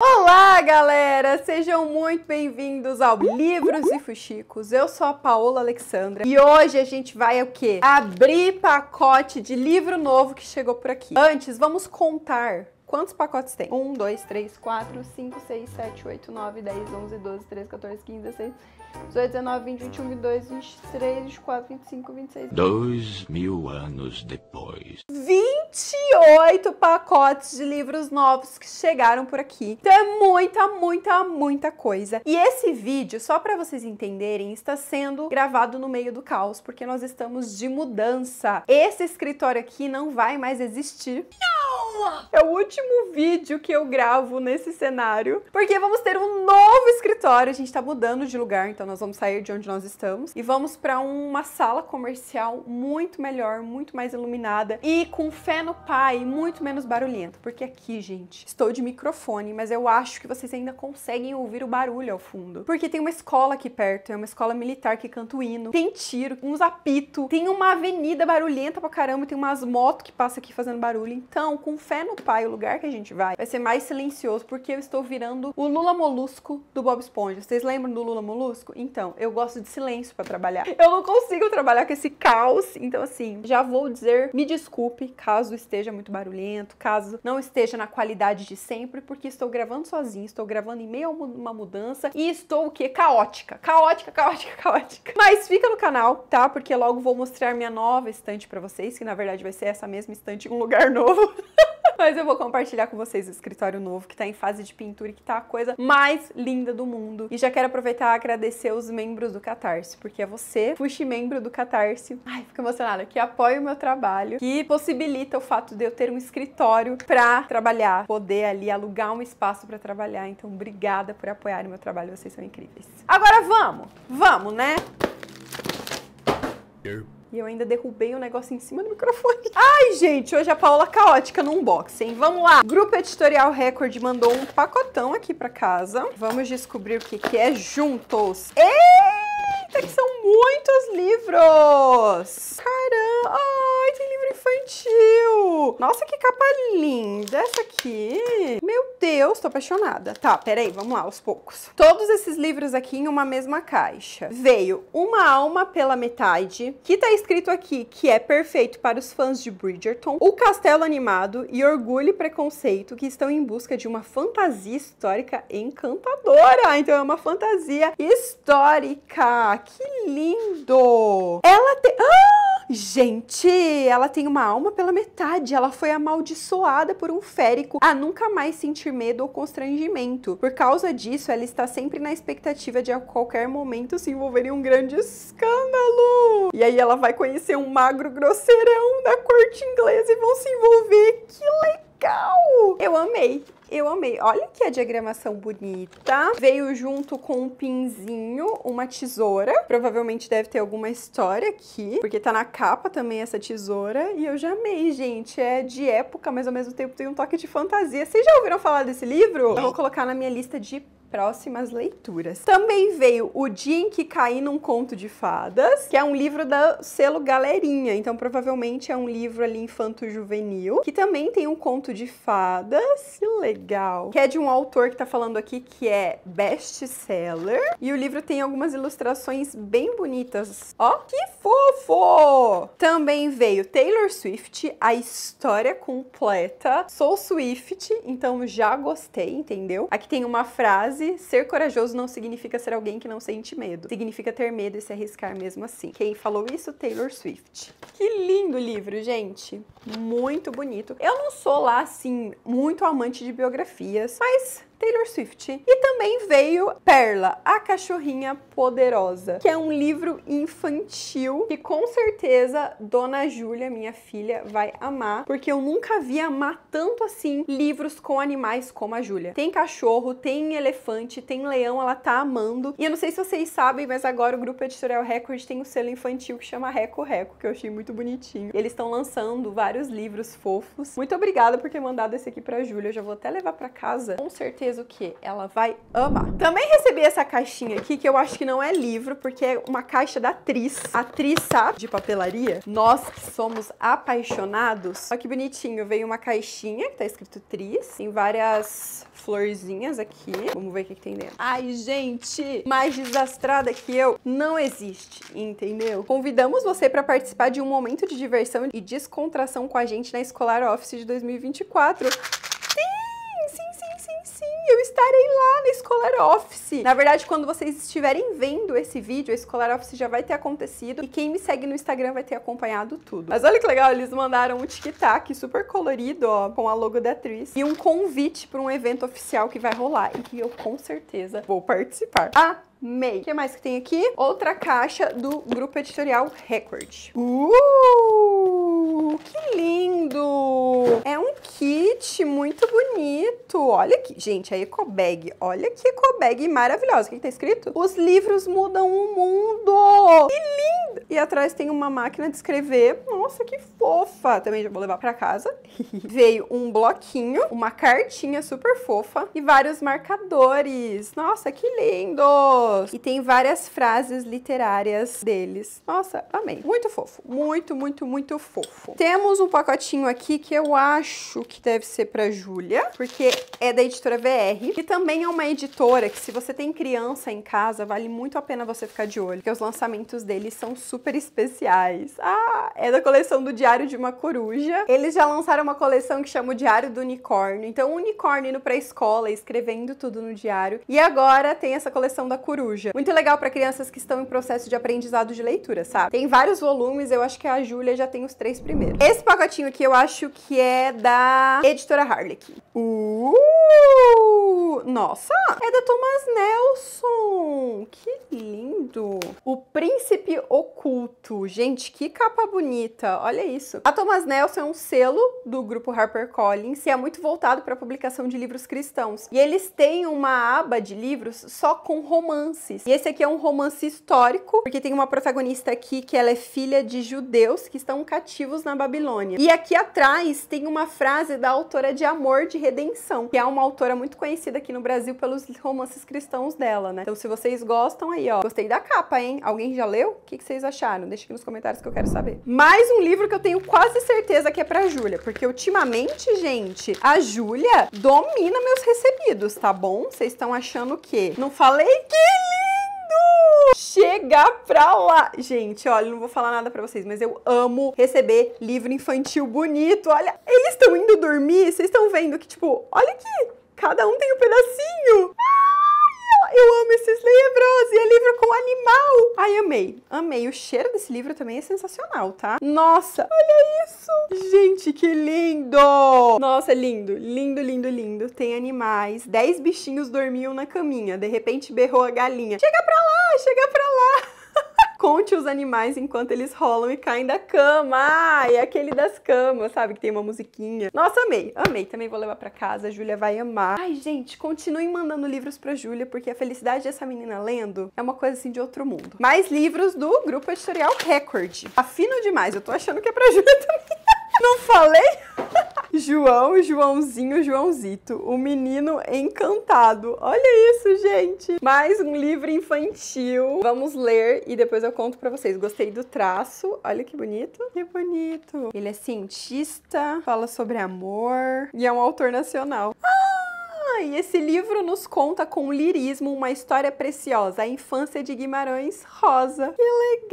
Olá, galera! Sejam muito bem-vindos ao Livros e Fuxicos. Eu sou a Paola Alexandra e hoje a gente vai o quê? Abrir pacote de livro novo que chegou por aqui. Antes, vamos contar Quantos pacotes tem? 1, 2, 3, 4, 5, 6, 7, 8, 9, 10, 11, 12, 13, 14, 15, 16, 18, 19, 20, 21, 22, 23, 24, 25, 26. Dois mil anos depois. 28 pacotes de livros novos que chegaram por aqui. Então é muita, muita, muita coisa. E esse vídeo, só para vocês entenderem, está sendo gravado no meio do caos, porque nós estamos de mudança. Esse escritório aqui não vai mais existir. Não! É o último vídeo que eu gravo nesse cenário, porque vamos ter um novo escritório. A gente tá mudando de lugar, então nós vamos sair de onde nós estamos e vamos para uma sala comercial muito melhor, muito mais iluminada e com fé no pai, muito menos barulhento. Porque aqui, gente, estou de microfone, mas eu acho que vocês ainda conseguem ouvir o barulho ao fundo. Porque tem uma escola aqui perto, é uma escola militar que canta o hino, tem tiro, uns apito, tem uma avenida barulhenta pra caramba, tem umas motos que passam aqui fazendo barulho. Então, com fé no pai, o lugar que a gente vai, vai ser mais silencioso, porque eu estou virando o Lula Molusco do Bob Esponja. Vocês lembram do Lula Molusco? Então, eu gosto de silêncio para trabalhar. Eu não consigo trabalhar com esse caos, então assim, já vou dizer, me desculpe caso esteja muito barulhento, caso não esteja na qualidade de sempre, porque estou gravando sozinho, estou gravando em meio a uma mudança e estou o quê? Caótica, caótica, caótica, caótica. Mas fica no canal, tá? Porque logo vou mostrar minha nova estante para vocês, que na verdade vai ser essa mesma estante em um lugar novo. Mas eu vou compartilhar com vocês o escritório novo que está em fase de pintura e que está a coisa mais linda do mundo. E já quero aproveitar e agradecer os membros do Catarse, porque é você, Fuxi membro do Catarse, ai, fico emocionada, que apoia o meu trabalho, que possibilita o fato de eu ter um escritório para trabalhar, poder ali alugar um espaço para trabalhar. Então, obrigada por apoiar o meu trabalho, vocês são incríveis. Agora vamos! Vamos, né? Eu. E eu ainda derrubei o um negócio em cima do microfone. Ai, gente, hoje a Paula caótica no unboxing. Vamos lá. Grupo Editorial Record mandou um pacotão aqui pra casa. Vamos descobrir o que, que é juntos. Eita, que são muitos livros! Caramba! Nossa, que capa linda essa aqui. Meu Deus, tô apaixonada. Tá, peraí, vamos lá, aos poucos. Todos esses livros aqui em uma mesma caixa. Veio Uma Alma pela Metade, que tá escrito aqui que é perfeito para os fãs de Bridgerton, O Castelo Animado e Orgulho e Preconceito, que estão em busca de uma fantasia histórica encantadora. Então é uma fantasia histórica. Que lindo! Ela tem... Ah! Gente, ela tem uma alma pela metade. Ela foi amaldiçoada por um férico a nunca mais sentir medo ou constrangimento. Por causa disso, ela está sempre na expectativa de a qualquer momento se envolver em um grande escândalo. E aí ela vai conhecer um magro grosseirão da corte inglesa e vão se envolver. Que legal! Eu amei. Eu amei. Olha que a diagramação bonita. Veio junto com um pinzinho, uma tesoura. Provavelmente deve ter alguma história aqui, porque tá na capa também essa tesoura. E eu já amei, gente. É de época, mas ao mesmo tempo tem um toque de fantasia. Vocês já ouviram falar desse livro? Eu vou colocar na minha lista de próximas leituras. Também veio O Dia em que Caí num Conto de Fadas, que é um livro da selo Galerinha, então provavelmente é um livro ali infanto-juvenil, que também tem um conto de fadas, que legal, que é de um autor que tá falando aqui que é best-seller, e o livro tem algumas ilustrações bem bonitas. Ó, que fofo! Também veio Taylor Swift, A História Completa, Sou Swift, então já gostei, entendeu? Aqui tem uma frase frase, ser corajoso não significa ser alguém que não sente medo. Significa ter medo e se arriscar mesmo assim. Quem falou isso? Taylor Swift. Que lindo livro, gente. Muito bonito. Eu não sou lá, assim, muito amante de biografias, mas Taylor Swift. E também veio Perla, a cachorrinha poderosa, que é um livro infantil que com certeza Dona Júlia, minha filha, vai amar, porque eu nunca vi amar tanto assim livros com animais como a Júlia. Tem cachorro, tem elefante, tem leão, ela tá amando. E eu não sei se vocês sabem, mas agora o grupo Editorial Record tem um selo infantil que chama Reco Reco, que eu achei muito bonitinho. Eles estão lançando vários livros fofos. Muito obrigada por ter mandado esse aqui pra Júlia, eu já vou até levar para casa. Com certeza certeza o que ela vai amar. Também recebi essa caixinha aqui, que eu acho que não é livro, porque é uma caixa da Atriz. Atriz, sabe? De papelaria. Nós que somos apaixonados. Olha que bonitinho, veio uma caixinha que tá escrito Tris. Tem várias florzinhas aqui. Vamos ver o que, que tem dentro. Ai, gente, mais desastrada que eu não existe, entendeu? Convidamos você para participar de um momento de diversão e descontração com a gente na Escolar Office de 2024 eu estarei lá na Scholar Office. Na verdade, quando vocês estiverem vendo esse vídeo, a Scholar Office já vai ter acontecido e quem me segue no Instagram vai ter acompanhado tudo. Mas olha que legal, eles mandaram um tic-tac super colorido, ó, com a logo da atriz e um convite para um evento oficial que vai rolar e que eu com certeza vou participar. Ah, MEI. O que mais que tem aqui? Outra caixa do Grupo Editorial Record. Uh, que lindo! É um kit muito bonito. Olha aqui, gente, a Ecobag. Olha que Ecobag maravilhosa. O que, que tá escrito? Os livros mudam o mundo. Que lindo! E atrás tem uma máquina de escrever. Nossa, que fofa! Também já vou levar para casa. Veio um bloquinho, uma cartinha super fofa e vários marcadores. Nossa, que lindo! E tem várias frases literárias deles. Nossa, amei. Muito fofo. Muito, muito, muito fofo. Temos um pacotinho aqui que eu acho que deve ser pra Júlia, porque é da editora VR, que também é uma editora que se você tem criança em casa, vale muito a pena você ficar de olho, porque os lançamentos deles são super especiais. Ah, é da coleção do Diário de uma Coruja. Eles já lançaram uma coleção que chama o Diário do Unicórnio. Então, o unicórnio indo pra escola, escrevendo tudo no diário. E agora tem essa coleção da coruja coruja. Muito legal para crianças que estão em processo de aprendizado de leitura, sabe? Tem vários volumes, eu acho que a Júlia já tem os três primeiros. Esse pacotinho aqui eu acho que é da editora Harlequin. Uh! Nossa! É da Thomas Nelson! Que lindo! O Príncipe Oculto. Gente, que capa bonita! Olha isso. A Thomas Nelson é um selo do grupo HarperCollins e é muito voltado para a publicação de livros cristãos. E eles têm uma aba de livros só com romance romances. E esse aqui é um romance histórico, porque tem uma protagonista aqui que ela é filha de judeus que estão cativos na Babilônia. E aqui atrás tem uma frase da autora de Amor de Redenção, que é uma autora muito conhecida aqui no Brasil pelos romances cristãos dela, né? Então se vocês gostam aí, ó, gostei da capa, hein? Alguém já leu? O que, vocês acharam? Deixa aqui nos comentários que eu quero saber. Mais um livro que eu tenho quase certeza que é pra Júlia, porque ultimamente, gente, a Júlia domina meus recebidos, tá bom? Vocês estão achando o quê? Não falei que Chega pra lá! Gente, olha, não vou falar nada pra vocês, mas eu amo receber livro infantil bonito. Olha, eles estão indo dormir, vocês estão vendo que, tipo, olha aqui, cada um tem um pedacinho. Ah! eu amo esses livros! E é livro com animal! Ai, amei, amei. O cheiro desse livro também é sensacional, tá? Nossa, olha isso! Gente, que lindo! Nossa, é lindo, lindo, lindo, lindo. Tem animais, Dez bichinhos dormiam na caminha, de repente berrou a galinha. Chega pra lá, chega pra lá! Conte os animais enquanto eles rolam e caem da cama. Ah, é aquele das camas, sabe? Que tem uma musiquinha. Nossa, amei, amei. Também vou levar para casa, a Júlia vai amar. Ai, gente, continuem mandando livros pra Júlia, porque a felicidade dessa menina lendo é uma coisa assim de outro mundo. Mais livros do grupo editorial Record. Afino demais, eu tô achando que é pra Júlia também. Não falei? João, Joãozinho, Joãozito, o menino encantado. Olha isso, gente! Mais um livro infantil. Vamos ler e depois eu conto para vocês. Gostei do traço. Olha que bonito. Que bonito. Ele é cientista, fala sobre amor e é um autor nacional. Ah! E esse livro nos conta com lirismo uma história preciosa, a infância de Guimarães Rosa. Que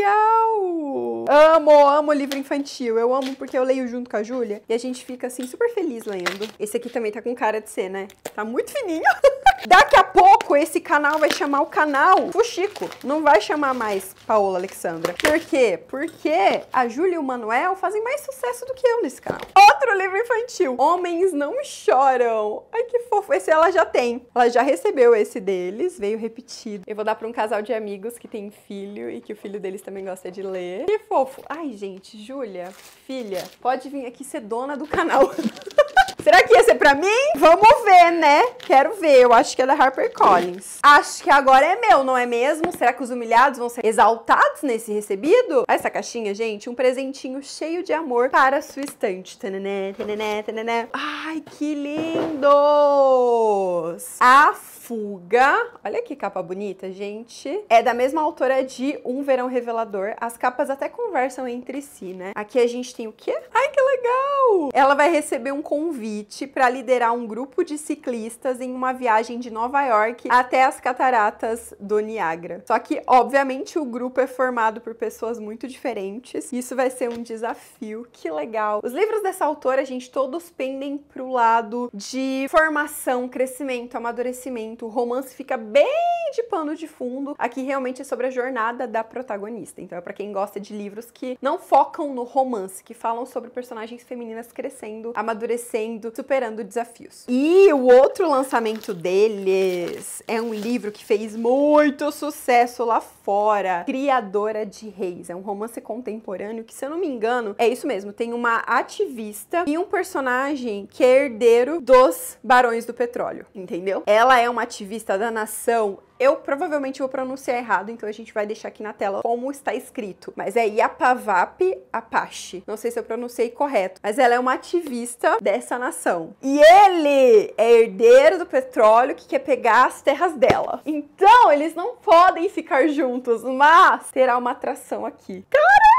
legal! Amo, amo livro infantil. Eu amo porque eu leio junto com a Júlia e a gente fica assim super feliz lendo. Esse aqui também tá com cara de ser, né? Tá muito fininho. Daqui a pouco esse canal vai chamar o canal Fuxico. Não vai chamar mais Paola Alexandra. Por quê? Porque a Júlia e o Manuel fazem mais sucesso do que eu nesse canal. Outro livro infantil. Homens não choram. Ai que fofo. Esse ela já tem. Ela já recebeu esse deles, veio repetido. Eu vou dar para um casal de amigos que tem filho e que o filho deles também gosta de ler. Que fofo. Ai, gente, Júlia, filha, pode vir aqui ser dona do canal. Será que ia ser pra mim? Vamos ver, né? Quero ver. Eu acho que é da Harper Collins. Acho que agora é meu, não é mesmo? Será que os humilhados vão ser exaltados nesse recebido? Olha essa caixinha, gente. Um presentinho cheio de amor para a sua estante. Tananã, tananã, tananã. Ai, que lindos! A Fuga. Olha que capa bonita, gente. É da mesma autora de Um Verão Revelador. As capas até conversam entre si, né? Aqui a gente tem o quê? Ai, que legal! Ela vai receber um convite para liderar um grupo de ciclistas em uma viagem de Nova York até as cataratas do Niagara. Só que, obviamente, o grupo é formado por pessoas muito diferentes. Isso vai ser um desafio. Que legal! Os livros dessa autora, gente, todos pendem pro lado de formação, crescimento, amadurecimento momento, o romance fica bem de pano de fundo. Aqui realmente é sobre a jornada da protagonista. Então é para quem gosta de livros que não focam no romance, que falam sobre personagens femininas crescendo, amadurecendo, superando desafios. E o outro lançamento deles é um livro que fez muito sucesso lá fora, Criadora de Reis. É um romance contemporâneo que, se eu não me engano, é isso mesmo, tem uma ativista e um personagem que é herdeiro dos Barões do Petróleo, entendeu? Ela é uma ativista da nação, eu provavelmente vou pronunciar errado, então a gente vai deixar aqui na tela como está escrito. Mas é Yapavap Apache. Não sei se eu pronunciei correto, mas ela é uma ativista dessa nação. E ele é herdeiro do petróleo que quer pegar as terras dela. Então eles não podem ficar juntos, mas terá uma atração aqui. Cara!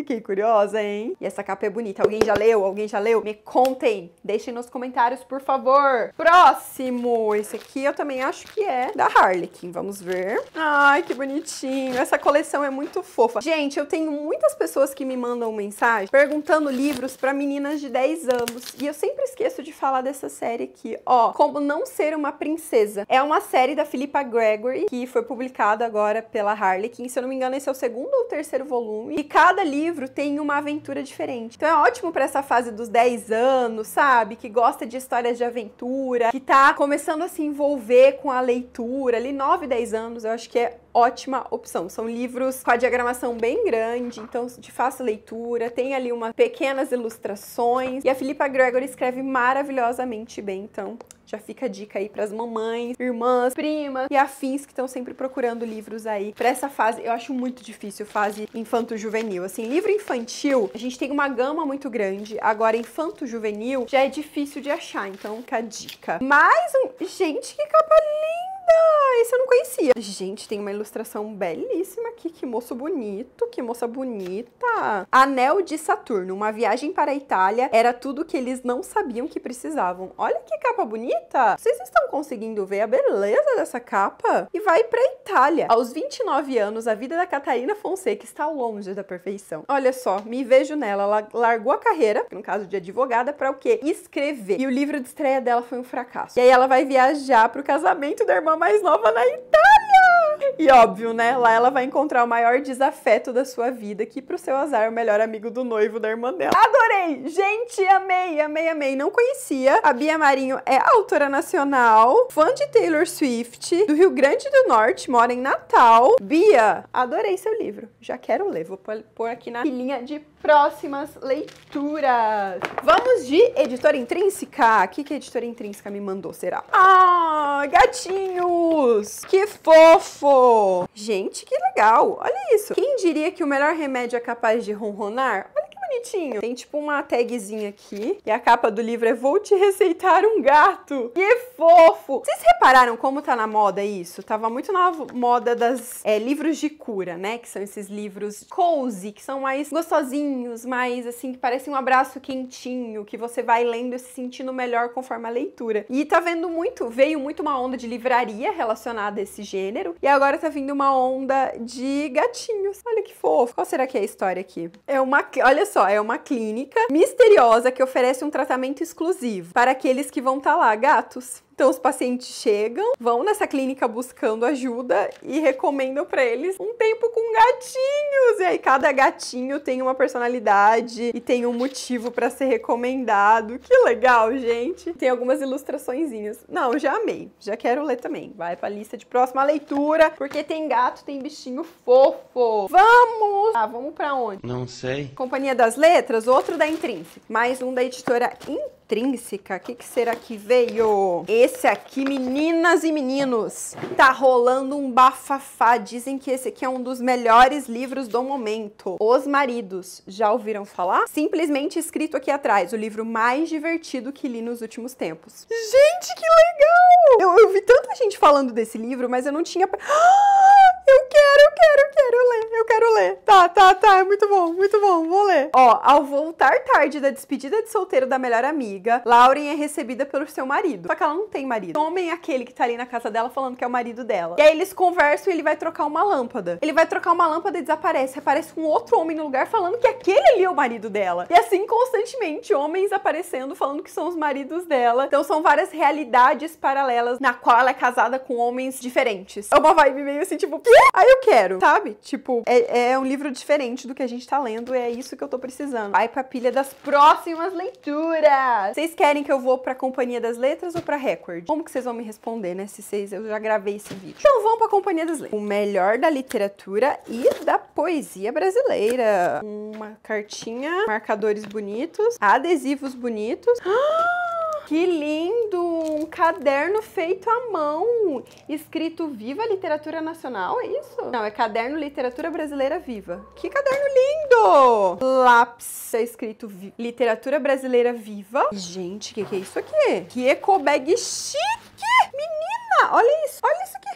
Fiquei curiosa, hein? E essa capa é bonita. Alguém já leu? Alguém já leu? Me contem. Deixem nos comentários, por favor. Próximo. Esse aqui eu também acho que é da Harlequin. Vamos ver. Ai, que bonitinho. Essa coleção é muito fofa. Gente, eu tenho muitas pessoas que me mandam mensagem perguntando livros para meninas de 10 anos. E eu sempre esqueço de falar dessa série aqui. Ó, Como Não Ser Uma Princesa. É uma série da Philippa Gregory, que foi publicada agora pela Harlequin. Se eu não me engano, esse é o segundo ou terceiro volume. E cada livro livro tem uma aventura diferente. Então é ótimo para essa fase dos 10 anos, sabe? Que gosta de histórias de aventura, que tá começando a se envolver com a leitura. Ali 9, 10 anos, eu acho que é ótima opção. São livros com a diagramação bem grande, então de fácil leitura, tem ali umas pequenas ilustrações e a Filipa Gregory escreve maravilhosamente bem, então já fica a dica aí para as mamães, irmãs, primas e afins que estão sempre procurando livros aí para essa fase. Eu acho muito difícil fase infanto-juvenil. Assim, livro infantil, a gente tem uma gama muito grande. Agora, infanto-juvenil já é difícil de achar, então fica a dica. Mais um... Gente, que capa linda! ah, esse eu não conhecia. Gente, tem uma ilustração belíssima aqui. Que moço bonito, que moça bonita. Anel de Saturno, uma viagem para a Itália. Era tudo que eles não sabiam que precisavam. Olha que capa bonita. Vocês estão conseguindo ver a beleza dessa capa? E vai para a Itália. Aos 29 anos, a vida da Catarina Fonseca está longe da perfeição. Olha só, me vejo nela. Ela largou a carreira, no caso de advogada, para o quê? Escrever. E o livro de estreia dela foi um fracasso. E aí ela vai viajar para o casamento da irmã mais nova na Itália! E óbvio, né? Lá ela vai encontrar o maior desafeto da sua vida, que pro seu azar é o melhor amigo do noivo da irmã dela. Adorei! Gente, amei, amei, amei. Não conhecia. A Bia Marinho é autora nacional, fã de Taylor Swift, do Rio Grande do Norte, mora em Natal. Bia, adorei seu livro. Já quero ler. Vou pôr aqui na linha de próximas leituras. Vamos de editora intrínseca. O que, que a editora intrínseca me mandou, será? Ah, gatinhos! Que fofo! fofo! Gente, que legal! Olha isso! Quem diria que o melhor remédio é capaz de ronronar? Olha bonitinho. Tem tipo uma tagzinha aqui e a capa do livro é Vou te receitar um gato. Que é fofo! Vocês repararam como tá na moda isso? Tava muito na moda das é, livros de cura, né? Que são esses livros cozy, que são mais gostosinhos, mais assim, que parecem um abraço quentinho, que você vai lendo e se sentindo melhor conforme a leitura. E tá vendo muito, veio muito uma onda de livraria relacionada a esse gênero, e agora tá vindo uma onda de gatinhos. Olha que fofo. Qual será que é a história aqui? É uma. Olha só, só, é uma clínica misteriosa que oferece um tratamento exclusivo para aqueles que vão estar tá lá, gatos. Então os pacientes chegam, vão nessa clínica buscando ajuda e recomendam para eles um tempo com gatinhos. E aí cada gatinho tem uma personalidade e tem um motivo para ser recomendado. Que legal, gente. Tem algumas ilustraçõezinhas. Não, já amei. Já quero ler também. Vai para lista de próxima leitura, porque tem gato, tem bichinho fofo. Vamos! Ah, vamos para onde? Não sei. Companhia das Letras, outro da Intrínseca, mais um da editora Intrínseca intrínseca. O que, que será que veio? Esse aqui, meninas e meninos, tá rolando um bafafá. Dizem que esse aqui é um dos melhores livros do momento. Os Maridos. Já ouviram falar? Simplesmente escrito aqui atrás, o livro mais divertido que li nos últimos tempos. Gente, que legal! Eu, eu vi tanta gente falando desse livro, mas eu não tinha... Ah! Eu quero, eu quero, eu quero ler, eu quero ler. Tá, tá, tá, é muito bom, muito bom, vou ler. Ó, ao voltar tarde da despedida de solteiro da melhor amiga, Lauren é recebida pelo seu marido. Só que ela não tem marido. Tomem aquele que tá ali na casa dela falando que é o marido dela. E aí eles conversam e ele vai trocar uma lâmpada. Ele vai trocar uma lâmpada e desaparece. Aparece um outro homem no lugar falando que aquele ali é o marido dela. E assim constantemente, homens aparecendo falando que são os maridos dela. Então são várias realidades paralelas na qual ela é casada com homens diferentes. É uma vibe meio assim, tipo, Aí eu quero, sabe? Tipo, é, é, um livro diferente do que a gente tá lendo, é isso que eu tô precisando. Vai pra pilha das próximas leituras! Vocês querem que eu vou pra Companhia das Letras ou pra Record? Como que vocês vão me responder, né? Se vocês... Eu já gravei esse vídeo. Então vamos pra Companhia das Letras. O melhor da literatura e da poesia brasileira. Uma cartinha, marcadores bonitos, adesivos bonitos. Ah! Que lindo! Um caderno feito à mão, escrito Viva Literatura Nacional, é isso? Não, é Caderno Literatura Brasileira Viva. Que caderno lindo! Lápis, é escrito vi Literatura Brasileira Viva. Gente, o que, que é isso aqui? Que eco bag chique! Menina! Ah, olha isso, olha isso aqui.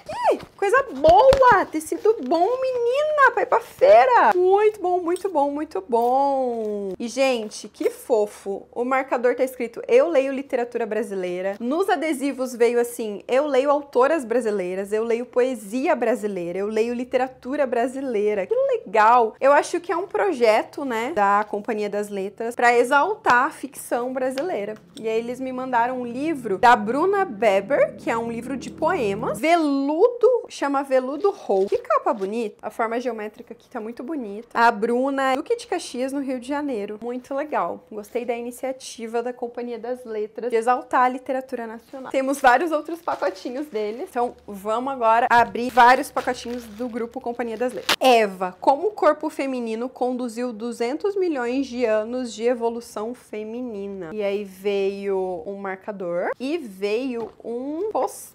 Coisa boa, tecido bom, menina, pra ir pra feira. Muito bom, muito bom, muito bom. E, gente, que fofo. O marcador tá escrito Eu leio literatura brasileira. Nos adesivos veio assim, eu leio autoras brasileiras, eu leio poesia brasileira, eu leio literatura brasileira. Que legal. Eu acho que é um projeto, né, da Companhia das Letras para exaltar a ficção brasileira. E aí eles me mandaram um livro da Bruna Beber, que é um livro de de poemas. Veludo, chama Veludo Roll. Que capa bonita. A forma geométrica aqui tá muito bonita. A Bruna, Duque de Caxias, no Rio de Janeiro. Muito legal. Gostei da iniciativa da Companhia das Letras de exaltar a literatura nacional. Temos vários outros pacotinhos dele. Então, vamos agora abrir vários pacotinhos do grupo Companhia das Letras. Eva, como o corpo feminino conduziu 200 milhões de anos de evolução feminina. E aí veio um marcador e veio um post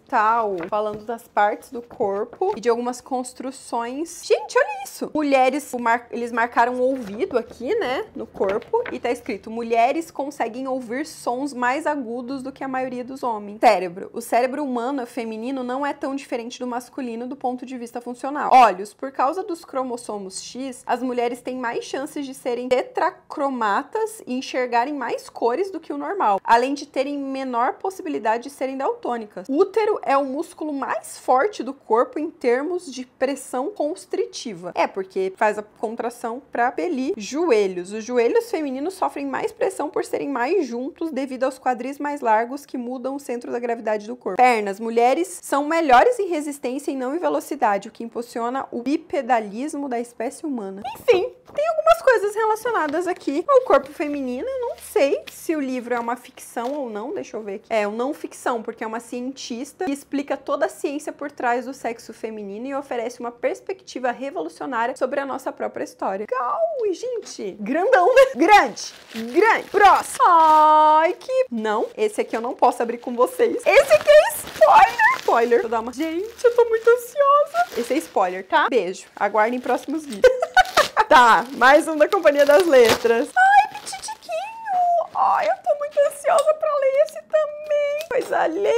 falando das partes do corpo e de algumas construções. Gente, olha isso! Mulheres, mar... eles marcaram o ouvido aqui, né, no corpo, e tá escrito: mulheres conseguem ouvir sons mais agudos do que a maioria dos homens. Cérebro. O cérebro humano feminino não é tão diferente do masculino do ponto de vista funcional. Olhos. Por causa dos cromossomos X, as mulheres têm mais chances de serem tetracromatas e enxergarem mais cores do que o normal, além de terem menor possibilidade de serem daltônicas. Útero é o músculo mais forte do corpo em termos de pressão constritiva. É porque faz a contração para pelir joelhos. Os joelhos femininos sofrem mais pressão por serem mais juntos devido aos quadris mais largos que mudam o centro da gravidade do corpo. Pernas. Mulheres são melhores em resistência e não em velocidade, o que impulsiona o bipedalismo da espécie humana. Enfim, tem algumas coisas relacionadas aqui ao corpo feminino. Eu não sei se o livro é uma ficção ou não, deixa eu ver aqui. É, um não ficção, porque é uma cientista que explica toda a ciência por trás do sexo feminino e oferece uma perspectiva revolucionária sobre a nossa própria história. Legal! gente, grandão, né? Grande! Grande! Próximo! Ai, que... Não, esse aqui eu não posso abrir com vocês. Esse aqui é spoiler! Spoiler. Vou dar uma... Gente, eu tô muito ansiosa. Esse é spoiler, tá? Beijo. Aguardem próximos vídeos. tá, mais um da Companhia das Letras. Ai, petitiquinho! Ai, eu tô muito ansiosa pra ler esse também coisa linda!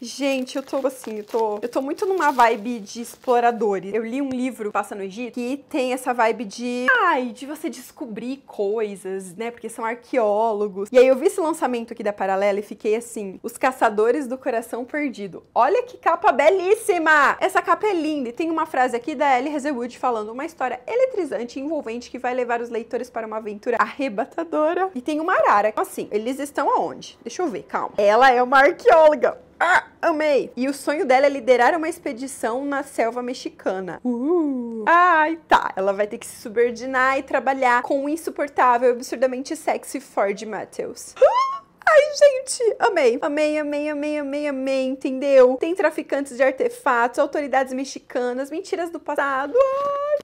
Gente, eu tô assim, eu tô, eu tô muito numa vibe de exploradores. Eu li um livro, Passa no Egito, que tem essa vibe de, ai, de você descobrir coisas, né? Porque são arqueólogos. E aí eu vi esse lançamento aqui da Paralela e fiquei assim, Os Caçadores do Coração Perdido. Olha que capa belíssima! Essa capa é linda e tem uma frase aqui da Ellie Hazelwood falando uma história eletrizante e envolvente que vai levar os leitores para uma aventura arrebatadora. E tem uma arara. Então, assim, eles estão aonde? Deixa eu ver, calma. Ela é uma uma arqueóloga. Ah, amei! E o sonho dela é liderar uma expedição na selva mexicana. Uh, Ai, tá. Ela vai ter que se subordinar e trabalhar com o insuportável e absurdamente sexy Ford Matthews. Uh! Ai, gente, amei. Amei, amei, amei, amei, amei, entendeu? Tem traficantes de artefatos, autoridades mexicanas, mentiras do passado.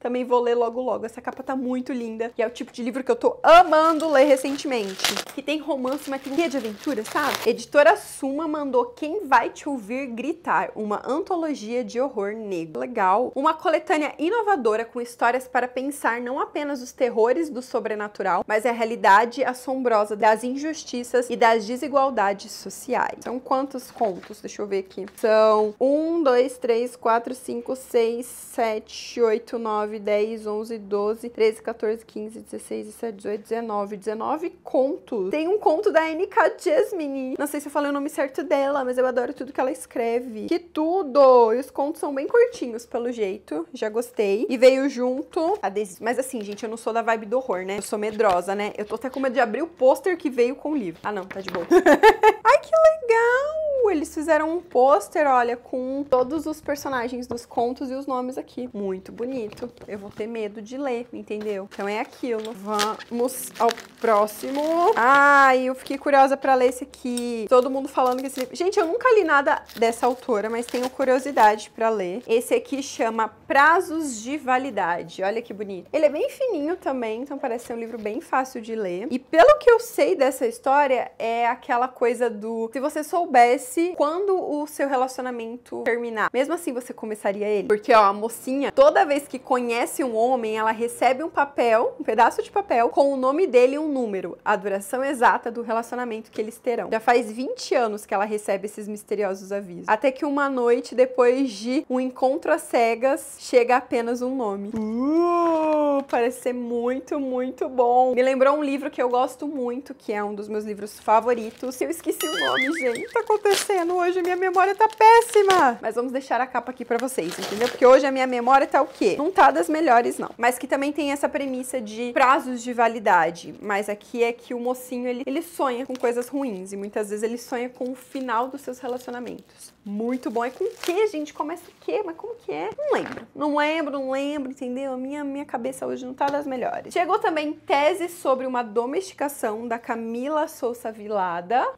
também vou ler logo logo. Essa capa tá muito linda. E é o tipo de livro que eu tô amando ler recentemente. Que tem romance, mas tem de aventura, sabe? Editora Suma mandou Quem Vai Te Ouvir Gritar, uma antologia de horror negro. Legal. Uma coletânea inovadora com histórias para pensar não apenas os terrores do sobrenatural, mas a realidade assombrosa das injustiças e da das desigualdades sociais. São então, quantos contos? Deixa eu ver aqui. São 1, 2, 3, 4, 5, 6, 7, 8, 9, 10, 11, 12, 13, 14, 15, 16, 17, 18, 19. 19 contos. Tem um conto da N.K. Jasmine. Não sei se eu falei o nome certo dela, mas eu adoro tudo que ela escreve. Que tudo! E os contos são bem curtinhos, pelo jeito. Já gostei. E veio junto... a Adesivo. Mas assim, gente, eu não sou da vibe do horror, né? Eu sou medrosa, né? Eu tô até com medo de abrir o pôster que veio com o livro. Ah, não. Tá Tá de boa. Ai, que legal! Eles fizeram um pôster, olha, com todos os personagens dos contos e os nomes aqui. Muito bonito. Eu vou ter medo de ler, entendeu? Então é aquilo. Vamos ao próximo. Ai, eu fiquei curiosa pra ler esse aqui. Todo mundo falando que esse livro... Gente, eu nunca li nada dessa autora, mas tenho curiosidade pra ler. Esse aqui chama Prazos de Validade. Olha que bonito. Ele é bem fininho também, então parece ser um livro bem fácil de ler. E pelo que eu sei dessa história, é é aquela coisa do se você soubesse quando o seu relacionamento terminar, mesmo assim você começaria ele. Porque ó, a mocinha, toda vez que conhece um homem, ela recebe um papel, um pedaço de papel com o nome dele e um número, a duração exata do relacionamento que eles terão. Já faz 20 anos que ela recebe esses misteriosos avisos. Até que uma noite depois de um encontro às cegas, chega apenas um nome. Uh, parece ser muito, muito bom. Me lembrou um livro que eu gosto muito, que é um dos meus livros favoritos favoritos. Eu esqueci o nome, gente. Tá acontecendo hoje, minha memória tá péssima. Mas vamos deixar a capa aqui pra vocês, entendeu? Porque hoje a minha memória tá o quê? Não tá das melhores, não. Mas que também tem essa premissa de prazos de validade. Mas aqui é que o mocinho, ele, ele sonha com coisas ruins. E muitas vezes ele sonha com o final dos seus relacionamentos. Muito bom. É com o que, gente? Começa o quê? Mas como que é? Não lembro. Não lembro, não lembro, entendeu? A minha, minha cabeça hoje não tá das melhores. Chegou também tese sobre uma domesticação da Camila Souza Vila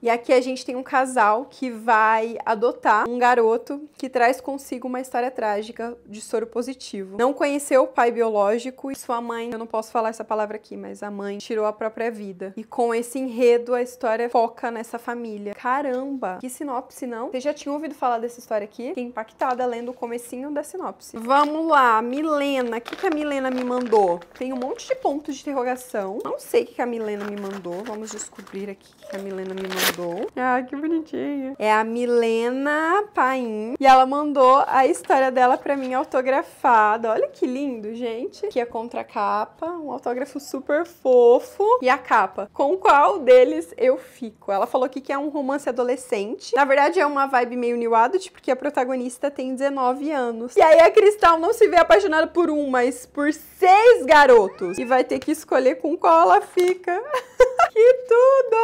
e aqui a gente tem um casal que vai adotar um garoto que traz consigo uma história trágica de soro positivo. Não conheceu o pai biológico e sua mãe, eu não posso falar essa palavra aqui, mas a mãe tirou a própria vida. E com esse enredo, a história foca nessa família. Caramba! Que sinopse, não? Você já tinha ouvido falar dessa história aqui? Fiquei impactada lendo o comecinho da sinopse. Vamos lá, Milena. O que, que a Milena me mandou? Tem um monte de pontos de interrogação. Não sei o que, que a Milena me mandou. Vamos descobrir aqui o que, que a Milena me mandou. Ah, que bonitinha. É a Milena Paim. E ela mandou a história dela pra mim autografada. Olha que lindo, gente. Aqui é a contracapa, um autógrafo super fofo. E a capa. Com qual deles eu fico? Ela falou aqui que é um romance adolescente. Na verdade, é uma vibe meio new adult, porque a protagonista tem 19 anos. E aí a Cristal não se vê apaixonada por um, mas por seis garotos. E vai ter que escolher com qual ela fica. Que tudo!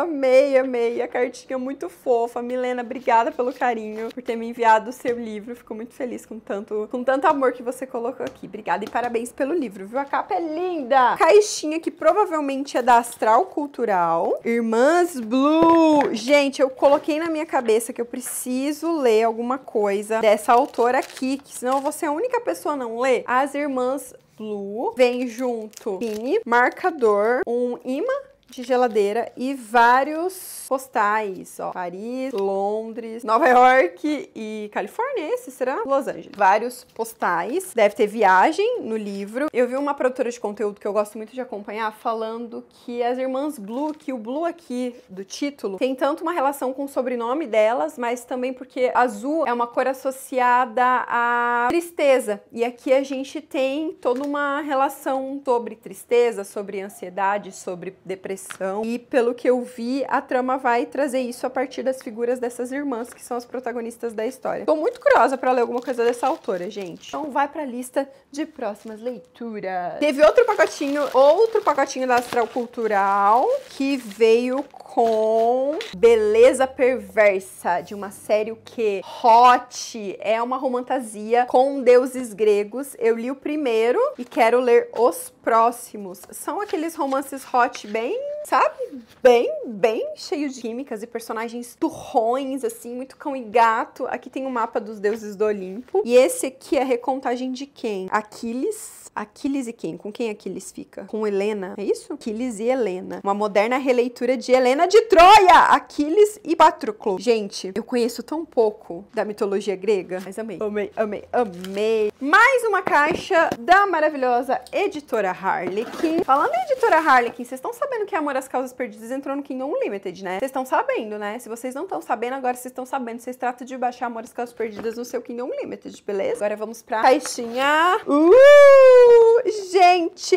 Amei, amei. A cartinha é muito fofa. Milena, obrigada pelo carinho, por ter me enviado o seu livro. Fico muito feliz com tanto, com tanto amor que você colocou aqui. Obrigada e parabéns pelo livro, viu? A capa é linda! Caixinha que provavelmente é da Astral Cultural. Irmãs Blue! Gente, eu coloquei na minha cabeça que eu preciso ler alguma coisa dessa autora aqui, que senão eu vou ser a única pessoa a não ler. As Irmãs Blue. Vem junto pine, marcador, um imã de geladeira e vários postais, ó, Paris, Londres, Nova York e Califórnia, esse será Los Angeles. Vários postais, deve ter viagem no livro. Eu vi uma produtora de conteúdo que eu gosto muito de acompanhar falando que as irmãs Blue, que o Blue aqui do título, tem tanto uma relação com o sobrenome delas, mas também porque azul é uma cor associada à tristeza. E aqui a gente tem toda uma relação sobre tristeza, sobre ansiedade, sobre depressão e pelo que eu vi, a trama vai trazer isso a partir das figuras dessas irmãs que são as protagonistas da história. Tô muito curiosa para ler alguma coisa dessa autora, gente. Então vai pra lista de próximas leituras. Teve outro pacotinho, outro pacotinho da Astral Cultural, que veio com Beleza Perversa, de uma série o quê? Hot! É uma romantasia com deuses gregos. Eu li o primeiro e quero ler os próximos. São aqueles romances hot bem sabe? Bem, bem cheio de químicas e personagens turrões, assim, muito cão e gato. Aqui tem o um mapa dos deuses do Olimpo. E esse aqui é a recontagem de quem? Aquiles, Aquiles e quem? Com quem Aquiles fica? Com Helena, é isso? Aquiles e Helena. Uma moderna releitura de Helena de Troia! Aquiles e Patroclo. Gente, eu conheço tão pouco da mitologia grega, mas amei, amei, amei, amei. Mais uma caixa da maravilhosa editora Harlequin. Falando em editora Harlequin, vocês estão sabendo que Amor às Causas Perdidas entrou no Kingdom Unlimited, né? Vocês estão sabendo, né? Se vocês não estão sabendo, agora vocês estão sabendo. Vocês tratam de baixar Amor às Causas Perdidas no seu Kingdom Unlimited, beleza? Agora vamos pra caixinha. Uh! Gente!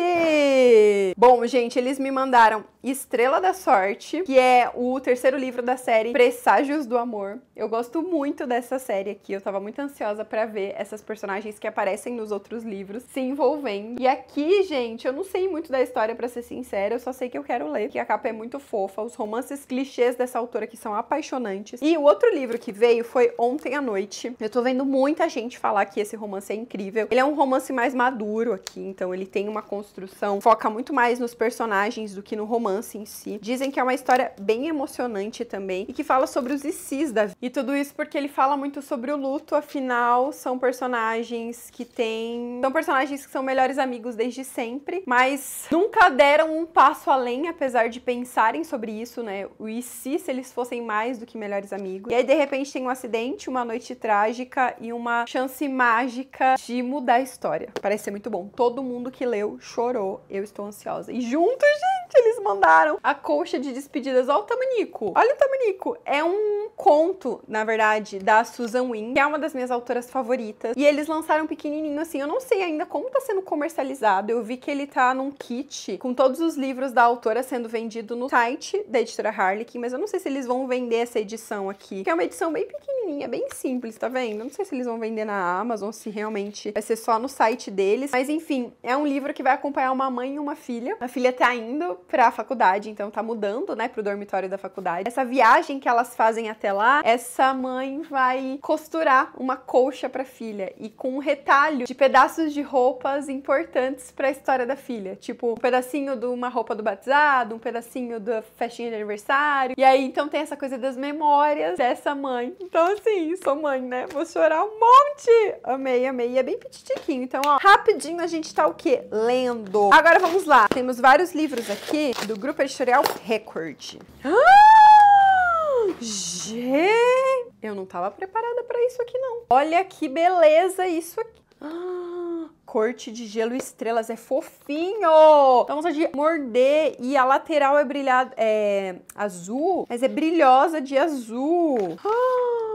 Bom, gente, eles me mandaram Estrela da Sorte, que é o terceiro livro da série Presságios do Amor. Eu gosto muito dessa série aqui, eu tava muito ansiosa para ver essas personagens que aparecem nos outros livros se envolvendo. E aqui, gente, eu não sei muito da história para ser sincera, eu só sei que eu quero ler, que a capa é muito fofa, os romances clichês dessa autora que são apaixonantes. E o outro livro que veio foi Ontem à Noite. Eu tô vendo muita gente falar que esse romance é incrível. Ele é um romance mais maduro aqui, então ele tem uma construção, foca muito mais nos personagens do que no romance romance em si. Dizem que é uma história bem emocionante também e que fala sobre os ICs da vida. E tudo isso porque ele fala muito sobre o luto, afinal, são personagens que têm. São personagens que são melhores amigos desde sempre, mas nunca deram um passo além, apesar de pensarem sobre isso, né? O Isis se, se eles fossem mais do que melhores amigos. E aí, de repente, tem um acidente, uma noite trágica e uma chance mágica de mudar a história. Parece ser muito bom. Todo mundo que leu chorou. Eu estou ansiosa. E juntos, gente! mandaram a colcha de despedidas. Olha o tamanico. Olha o tamanico. É um conto, na verdade, da Susan Wynn, que é uma das minhas autoras favoritas. E eles lançaram pequenininho assim. Eu não sei ainda como tá sendo comercializado. Eu vi que ele tá num kit com todos os livros da autora sendo vendido no site da editora Harlequin, mas eu não sei se eles vão vender essa edição aqui. Que é uma edição bem pequenininha, bem simples, tá vendo? não sei se eles vão vender na Amazon, se realmente vai ser só no site deles. Mas enfim, é um livro que vai acompanhar uma mãe e uma filha. A filha tá indo pra faculdade, então tá mudando, né, pro dormitório da faculdade. Essa viagem que elas fazem até lá, essa mãe vai costurar uma colcha pra filha e com um retalho de pedaços de roupas importantes para a história da filha, tipo um pedacinho de uma roupa do batizado, um pedacinho da festinha de aniversário. E aí então tem essa coisa das memórias dessa mãe. Então assim, sou mãe, né? Vou chorar um monte. Amei, amei. E é bem petitiquinho. Então, ó, rapidinho a gente tá o quê? Lendo. Agora vamos lá. Temos vários livros aqui do Grupo Editorial Record. Ah, gente! Eu não estava preparada para isso aqui, não. Olha que beleza isso aqui. Ah! corte de gelo estrelas, é fofinho! Dá vontade de morder e a lateral é brilhada, é azul, mas é brilhosa de azul. Ah,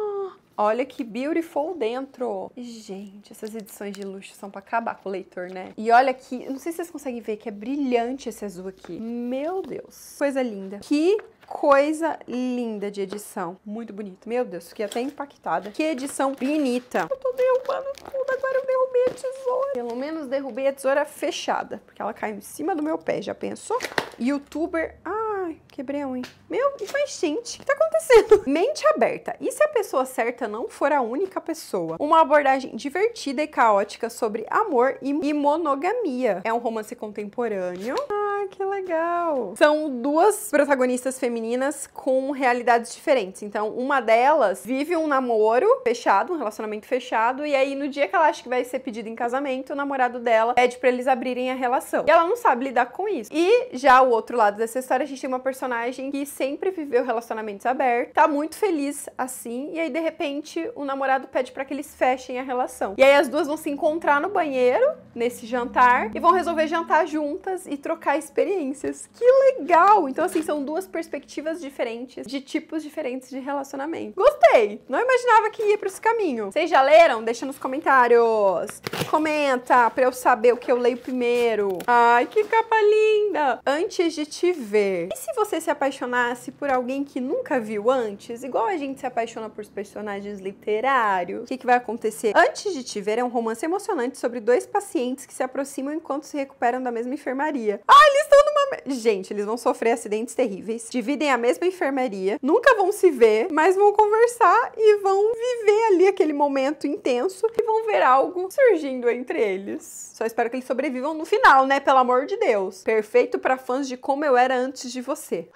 Olha que beautiful dentro. Gente, essas edições de luxo são pra acabar com o leitor, né? E olha aqui, não sei se vocês conseguem ver que é brilhante esse azul aqui. Meu Deus, coisa linda. Que coisa linda de edição. Muito bonito. Meu Deus, fiquei até impactada. Que edição bonita. Eu tô derrubando tudo, agora eu derrubei a tesoura. Pelo menos derrubei a tesoura fechada, porque ela caiu em cima do meu pé, já pensou? Youtuber... Ah, Ai, quebrei a unha. Meu, mas gente, o que tá acontecendo? Mente aberta. E se a pessoa certa não for a única pessoa? Uma abordagem divertida e caótica sobre amor e monogamia. É um romance contemporâneo. Ah, que legal. São duas protagonistas femininas com realidades diferentes. Então, uma delas vive um namoro fechado, um relacionamento fechado, e aí no dia que ela acha que vai ser pedido em casamento, o namorado dela pede para eles abrirem a relação. E ela não sabe lidar com isso. E já o outro lado dessa história, a gente tem uma uma personagem que sempre viveu relacionamentos abertos, tá muito feliz assim, e aí de repente o namorado pede para que eles fechem a relação. E aí as duas vão se encontrar no banheiro, nesse jantar, e vão resolver jantar juntas e trocar experiências. Que legal! Então, assim, são duas perspectivas diferentes, de tipos diferentes de relacionamento. Gostei! Não imaginava que ia pra esse caminho. Vocês já leram? Deixa nos comentários. Comenta pra eu saber o que eu leio primeiro. Ai, que capa linda! Antes de te ver. E se se você se apaixonasse por alguém que nunca viu antes, igual a gente se apaixona por personagens literários? O que, que vai acontecer? Antes de te ver é um romance emocionante sobre dois pacientes que se aproximam enquanto se recuperam da mesma enfermaria. Ah, eles estão numa. Gente, eles vão sofrer acidentes terríveis, dividem a mesma enfermaria, nunca vão se ver, mas vão conversar e vão viver ali aquele momento intenso e vão ver algo surgindo entre eles. Só espero que eles sobrevivam no final, né? Pelo amor de Deus. Perfeito para fãs de como eu era antes de você você.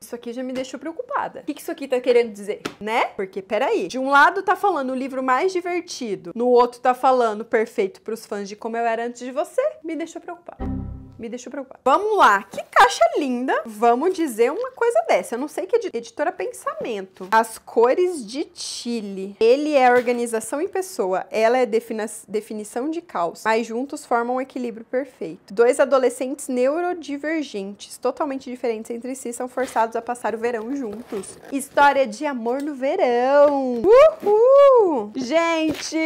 Isso aqui já me deixou preocupada. O que, que isso aqui tá querendo dizer, né? Porque, peraí, de um lado tá falando o livro mais divertido, no outro tá falando perfeito pros fãs de como eu era antes de você, me deixou preocupada me deixou preocupada. Vamos lá, que caixa linda! Vamos dizer uma coisa dessa. Eu não sei que é editora Pensamento. As cores de Chile. Ele é organização em pessoa, ela é defini definição de caos, mas juntos formam um equilíbrio perfeito. Dois adolescentes neurodivergentes, totalmente diferentes entre si, são forçados a passar o verão juntos. História de amor no verão. Uhul! Gente,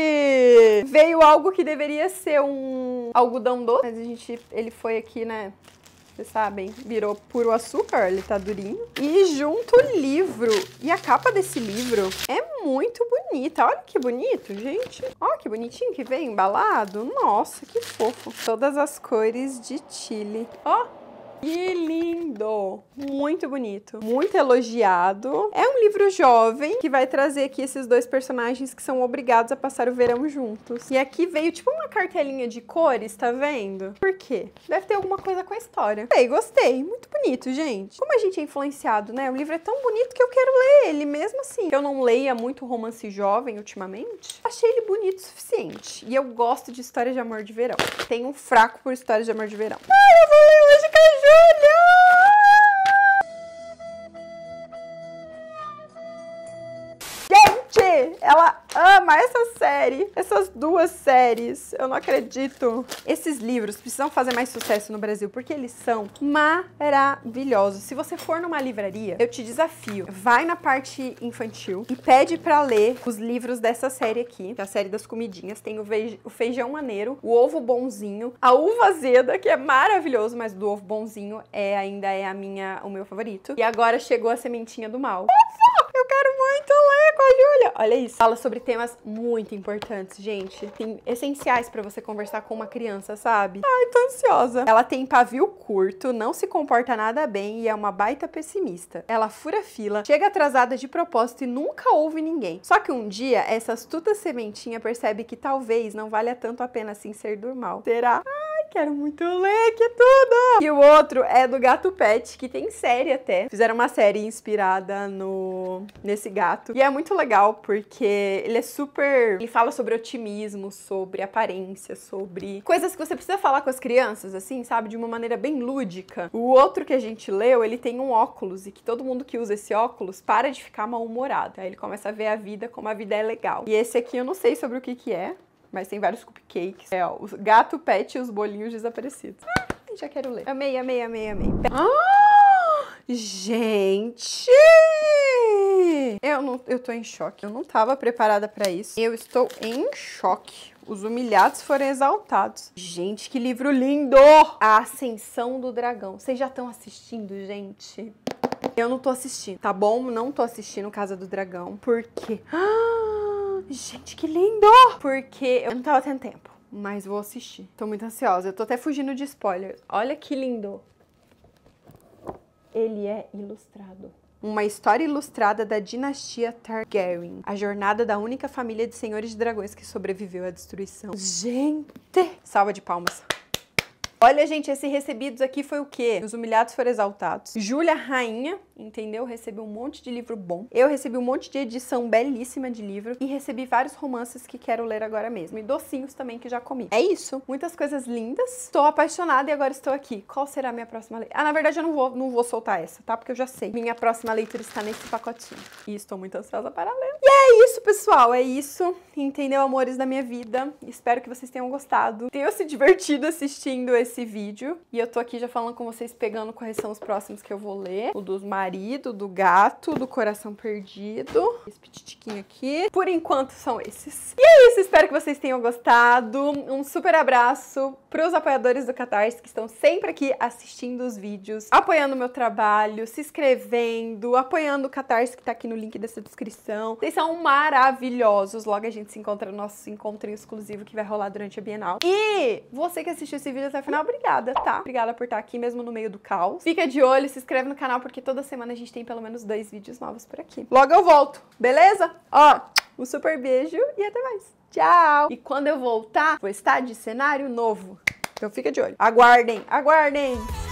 veio algo que deveria ser um algodão doce, mas a gente ele foi aqui, né? Vocês sabem, virou puro açúcar, ele tá durinho. E junto o livro. E a capa desse livro é muito bonita. Olha que bonito, gente. Olha que bonitinho que vem embalado. Nossa, que fofo. Todas as cores de Chile. Ó, oh, que lindo! Muito bonito, muito elogiado. É um livro jovem que vai trazer aqui esses dois personagens que são obrigados a passar o verão juntos. E aqui veio tipo uma cartelinha de cores, tá vendo? Por quê? Deve ter alguma coisa com a história. Gostei, gostei. Muito bonito, gente. Como a gente é influenciado, né? O livro é tão bonito que eu quero ler ele, mesmo assim. Eu não leia muito romance jovem ultimamente. Achei ele bonito o suficiente. E eu gosto de história de amor de verão. Tenho um fraco por história de amor de verão. Ai, eu vou ler hoje, cara! no. ela ama essa série, essas duas séries. Eu não acredito. Esses livros precisam fazer mais sucesso no Brasil porque eles são maravilhosos. Se você for numa livraria, eu te desafio, vai na parte infantil e pede para ler os livros dessa série aqui, que a série das comidinhas. Tem o feijão maneiro, o ovo bonzinho, a uva azeda, que é maravilhoso, mas do ovo bonzinho é ainda é a minha o meu favorito. E agora chegou a sementinha do mal. Ufa! eu quero muito ler com a Júlia. Olha isso. Fala sobre temas muito importantes, gente. Tem essenciais para você conversar com uma criança, sabe? Ai, tô ansiosa. Ela tem pavio curto, não se comporta nada bem e é uma baita pessimista. Ela fura fila, chega atrasada de propósito e nunca ouve ninguém. Só que um dia, essa astuta sementinha percebe que talvez não valha tanto a pena assim ser normal. Será? Ah! quero muito ler, que tudo! E o outro é do Gato Pet, que tem série até. Fizeram uma série inspirada no nesse gato. E é muito legal, porque ele é super... Ele fala sobre otimismo, sobre aparência, sobre coisas que você precisa falar com as crianças, assim, sabe? De uma maneira bem lúdica. O outro que a gente leu, ele tem um óculos, e que todo mundo que usa esse óculos para de ficar mal-humorado. Aí ele começa a ver a vida como a vida é legal. E esse aqui eu não sei sobre o que que é, mas tem vários cupcakes. É, ó, o gato, pet e os bolinhos desaparecidos. Ah, já quero ler. Amei, amei, amei, amei. Ah, gente! Eu, não, eu tô em choque. Eu não tava preparada pra isso. Eu estou em choque. Os humilhados foram exaltados. Gente, que livro lindo! A Ascensão do Dragão. Vocês já estão assistindo, gente? Eu não tô assistindo, tá bom? Não tô assistindo Casa do Dragão. Por quê? Ah! Gente, que lindo! Porque eu não tava tendo tempo, mas vou assistir. Tô muito ansiosa, eu tô até fugindo de spoiler. Olha que lindo! Ele é ilustrado. Uma história ilustrada da dinastia Targaryen. A jornada da única família de senhores de dragões que sobreviveu à destruição. Gente! Salva de palmas. Olha, gente, esse recebidos aqui foi o quê? Os humilhados foram exaltados. Júlia, rainha, entendeu? Recebi um monte de livro bom. Eu recebi um monte de edição belíssima de livro e recebi vários romances que quero ler agora mesmo e docinhos também que já comi. É isso. Muitas coisas lindas. Estou apaixonada e agora estou aqui. Qual será a minha próxima leitura? Ah, na verdade eu não vou, não vou soltar essa, tá? Porque eu já sei. Minha próxima leitura está nesse pacotinho. E estou muito ansiosa para ler. E é isso, pessoal. É isso. Entendeu, amores da minha vida? Espero que vocês tenham gostado. Tenham se divertido assistindo esse vídeo. E eu tô aqui já falando com vocês, pegando correção os próximos que eu vou ler. O dos Mari marido, do gato, do coração perdido. Esse petitiquinho aqui. Por enquanto são esses. E é isso, espero que vocês tenham gostado. Um super abraço para os apoiadores do Catarse que estão sempre aqui assistindo os vídeos, apoiando o meu trabalho, se inscrevendo, apoiando o Catarse que tá aqui no link dessa descrição. Vocês são maravilhosos. Logo a gente se encontra no nosso encontro exclusivo que vai rolar durante a Bienal. E você que assistiu esse vídeo até o final, obrigada, tá? Obrigada por estar tá aqui mesmo no meio do caos. Fica de olho, se inscreve no canal porque toda semana a gente tem pelo menos dois vídeos novos por aqui. Logo eu volto, beleza? Ó, um super beijo e até mais. Tchau! E quando eu voltar, vou estar de cenário novo. Então fica de olho. Aguardem, aguardem!